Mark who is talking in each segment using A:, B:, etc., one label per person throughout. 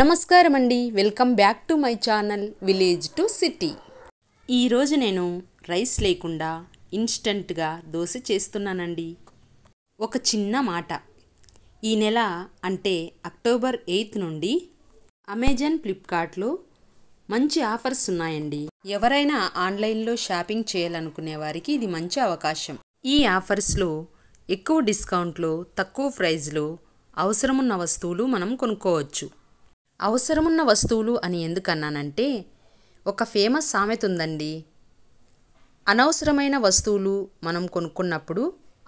A: నమస్కారం అండి welcome back to my channel village to city ఈరోజు నేను రైస్ లేకుండా ఇన్స్టంట్గా దోశ చేస్తున్నానండి ఒక చిన్న మాట ఈ నెల అంటే అక్టోబర్ ఎయిత్ నుండి అమెజాన్ ఫ్లిప్కార్ట్లో మంచి ఆఫర్స్ ఉన్నాయండి ఎవరైనా ఆన్లైన్లో షాపింగ్ చేయాలనుకునే వారికి ఇది మంచి అవకాశం ఈ ఆఫర్స్లో ఎక్కువ డిస్కౌంట్లో తక్కువ ప్రైజ్లో అవసరమున్న వస్తువులు మనం కొనుక్కోవచ్చు అవసరమున్న వస్తువులు అని ఎందుకన్నానంటే ఒక ఫేమస్ సామెత ఉందండి అనవసరమైన వస్తువులు మనం కొనుక్కున్నప్పుడు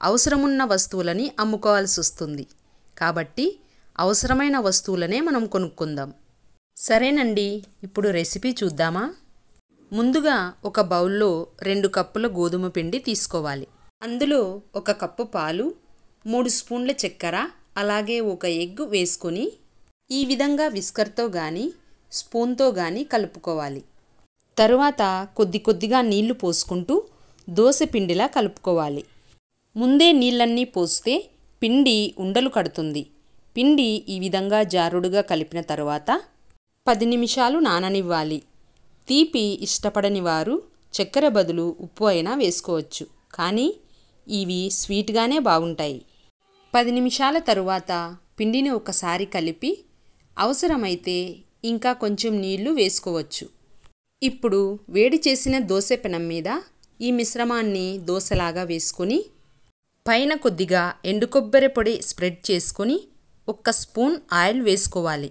A: అవసరమున్న వస్తువులని అమ్ముకోవాల్సి వస్తుంది కాబట్టి అవసరమైన వస్తువులనే మనం కొనుక్కుందాం సరేనండి ఇప్పుడు రెసిపీ చూద్దామా ముందుగా ఒక బౌల్లో రెండు కప్పుల గోధుమ పిండి తీసుకోవాలి అందులో ఒక కప్పు పాలు మూడు స్పూన్ల చక్కెర అలాగే ఒక ఎగ్ వేసుకొని ఈ విధంగా విస్కర్తో కానీ స్పూన్తో కానీ కలుపుకోవాలి తరువాత కొద్ది కొద్దిగా నీళ్లు పోసుకుంటూ దోశ పిండిలా కలుపుకోవాలి ముందే నీళ్ళన్నీ పోస్తే పిండి ఉండలు కడుతుంది పిండి ఈ విధంగా జారుడుగా కలిపిన తరువాత పది నిమిషాలు నాననివ్వాలి తీపి ఇష్టపడని వారు చక్కెర బదులు ఉప్పు అయినా వేసుకోవచ్చు కానీ ఇవి స్వీట్గానే బాగుంటాయి పది నిమిషాల తరువాత పిండిని ఒకసారి కలిపి అవసరమైతే ఇంకా కొంచెం నీళ్లు వేసుకోవచ్చు ఇప్పుడు వేడి చేసిన దోశ పెనం మీద ఈ మిశ్రమాన్ని దోశలాగా వేసుకొని పైన కొద్దిగా ఎండు కొబ్బరి పొడి స్ప్రెడ్ చేసుకొని ఒక్క స్పూన్ ఆయిల్ వేసుకోవాలి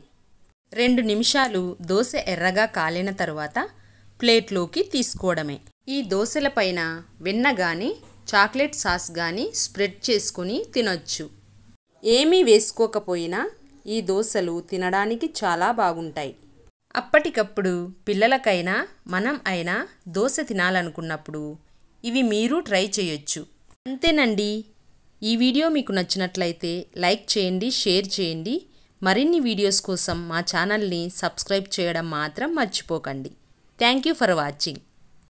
A: రెండు నిమిషాలు దోశ ఎర్రగా కాలిన తర్వాత ప్లేట్లోకి తీసుకోవడమే ఈ దోశల పైన వెన్న కానీ చాక్లెట్ సాస్ కానీ స్ప్రెడ్ చేసుకుని తినొచ్చు ఏమీ వేసుకోకపోయినా ఈ దోశలు తినడానికి చాలా బాగుంటాయి అప్పటికప్పుడు పిల్లలకైనా మనం అయినా దోశ తినాలనుకున్నప్పుడు ఇవి మీరు ట్రై చేయొచ్చు అంతేనండి ఈ వీడియో మీకు నచ్చినట్లయితే లైక్ చేయండి షేర్ చేయండి మరిన్ని వీడియోస్ కోసం మా ఛానల్ని సబ్స్క్రైబ్ చేయడం మాత్రం మర్చిపోకండి థ్యాంక్ యూ ఫర్ వాచింగ్